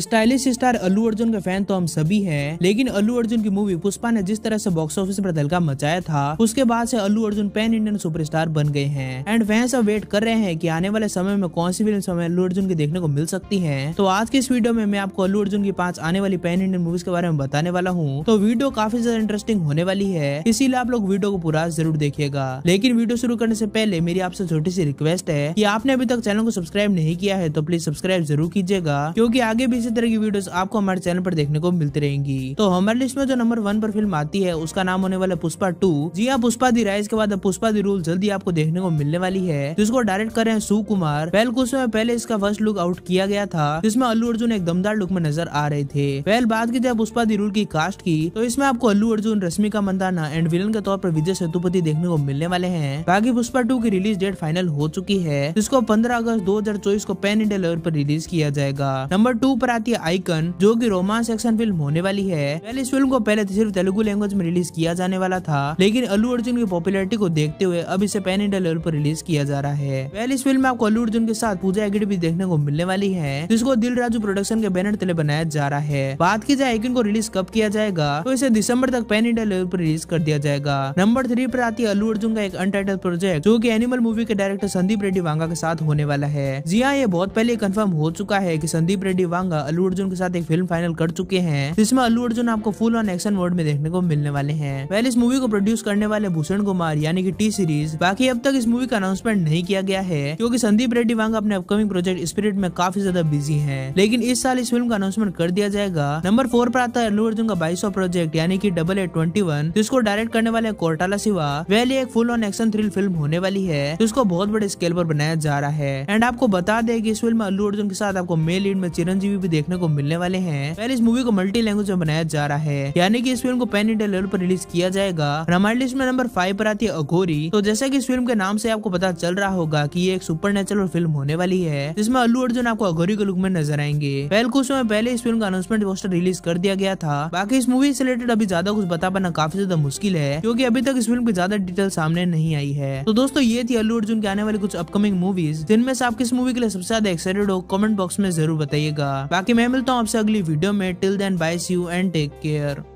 stylish star अल्लू अर्जुन के fan तो हम सभी हैं लेकिन अल्लू अर्जुन की मूवी पुष्पा ने जिस तरह से बॉक्स ऑफिस पर दलका मचाया था उसके बाद से Allu Arjun pan Indian superstar बन गए हैं एंड फैंस अब वेट कर रहे हैं कि आने वाले समय में कौन सी फिल्म हमें अल्लू अर्जुन की देखने को मिल सकती है तो आज की इस वीडियो में मैं आपको अल्लू अर्जुन की पांच आने वाली पैन इंडियन मूवीज के बारे में बताने वाला हूँ तो वीडियो काफी ज्यादा इंटरेस्टिंग होने वाली है इसीलिए आप लोग वीडियो को पूरा जरूर देखेगा लेकिन वीडियो शुरू करने से पहले मेरी आपसे छोटी सी रिक्वेस्ट है की आपने अभी तक चैनल को सब्सक्राइब नहीं किया है तो प्लीज सब्सक्राइब जरूर कीजिएगा क्यूँकी आगे भी इसी तरह की वीडियोस आपको हमारे चैनल पर देखने को मिलती रहेंगी तो हमारे लिस्ट में जो नंबर वन पर फिल्म आती है उसका नाम होने वाला पुष्पा टू जी हाँ पुष्पा दी राइज के बाद पुष्पा दी रूल जल्दी आपको देखने को मिलने वाली है जिसको तो डायरेक्ट कर रहे हैं सुकुमार कुमार पहल कुछ समय पहले इसका फर्स्ट लुक आउट किया गया था जिसमें अल्लू अर्जुन एक दमदार लुक में नजर आ रहे थे पहल बात की जाए पुष्पा दी रूल की कास्ट की तो इसमें आपको अल्लू अर्जुन रश्मिका मंदाना एंड विलन के तौर पर विजय सेतुपति देखने को मिलने वाले हैं बाकी पुष्पा टू की रिलीज डेट फाइनल हो चुकी है जिसको पंद्रह अगस्त दो को पेन इंडिया लेवल पर रिलीज किया जाएगा नंबर टू पर आती है आइकन जो की रोमांस एक्शन फिल्म होने वाली है पहले इस फिल्म को पहले तो सिर्फ तेलुगु लैंग्वेज में रिलीज किया जाने वाला था लेकिन अल्लू अर्जुन की पॉपुलरिटी को देखते हुए अब इसे पैन इंडिया लेवल पर रिलीज किया जा रहा है पहले इस फिल्म में आपको अल्लू अर्जुन के साथ पूजा एगिड भी देखने को मिलने वाली है जिसको दिल राजू प्रोडक्शन के बैनर तले बनाया जा रहा है बात की जाए आइकन को रिलीज कब किया जाएगा तो इसे दिसंबर तक पैन इंडिया लेवल पर रिलीज कर दिया जाएगा नंबर थ्री पर आती है अल्लू अर्जुन का एक अनटाइटल प्रोजेक्ट जो की एनिमल मूवी के डायरेक्टर संदीप रेड्डी वांगा के साथ होने वाला है जी हाँ ये बहुत पहले कंफर्म हो चुका है की संदीप रेड्डी वांगा अल्लू अर्जुन के साथ एक फिल्म फाइनल कर चुके हैं जिसमें अल्लू अर्जुन आपको फुल ऑन एक्शन मोड में देखने को मिलने वाले हैं पहले इस मूवी को प्रोड्यूस करने वाले भूषण कुमार यानी कि टी सीरीज बाकी अब तक इस मूवी का अनाउंसमेंट नहीं किया गया है क्योंकि संदीप रेड्डी वांग अपने अपकमिंग प्रोजेक्ट स्पिरिट में काफी ज्यादा बिजी है लेकिन इस साल इस फिल्म का अनाउंसमेंट कर दिया जाएगा नंबर फोर पर आता है अल्लू अर्जुन का बाईस प्रोजेक्ट यानी कि डबल एट ट्वेंटी वन जिसको डायरेक्ट करने वाले कोर्टाला सिवा वह एक full on action thrill film होने वाली है जिसको बहुत बड़े स्केल पर बनाया जा रहा है एंड आपको बता दें कि इस फिल्म में अल्लू अर्जुन के साथ आपको मेल लीड में चिरंजीवी भी देखने को मिलने वाले हैं पहले इस मूवी को मल्टी लैंग्वेज में बनाया जा रहा है यानी कि इस फिल्म को पेन इंडिया लेवल पर रिलीज किया जाएगा हमारे लिस्ट में नंबर फाइव पर आती है अघोरी तो जैसा की इस फिल्म के नाम से आपको पता चल रहा होगा की ये एक सुपर फिल्म होने वाली है जिसमें अल्लू अर्जुन आपको अघोरी के लुक में नजर आएंगे पहले कुछ समय पहले इस फिल्म का अनाउंसमेंट पोस्टर रिलीज कर दिया गया था बाकी इस मूवी से रिलेटेड अभी ज्यादा कुछ बता पाना काफी ज्यादा मुश्किल है क्योंकि अभी तक इस फिल्म की ज्यादा डिटेल सामने नहीं आई है तो दोस्तों ये थी अल्लू अर्जुन के आने वाली कुछ अपकमिंग मूवीज जिनमें से आप किस मूवी के लिए सबसे ज्यादा एक्साइटेड हो कमेंट बॉक्स में जरूर बताइएगा बाकी मैं मिलता हूँ आपसे अगली वीडियो में till then bye see you and take care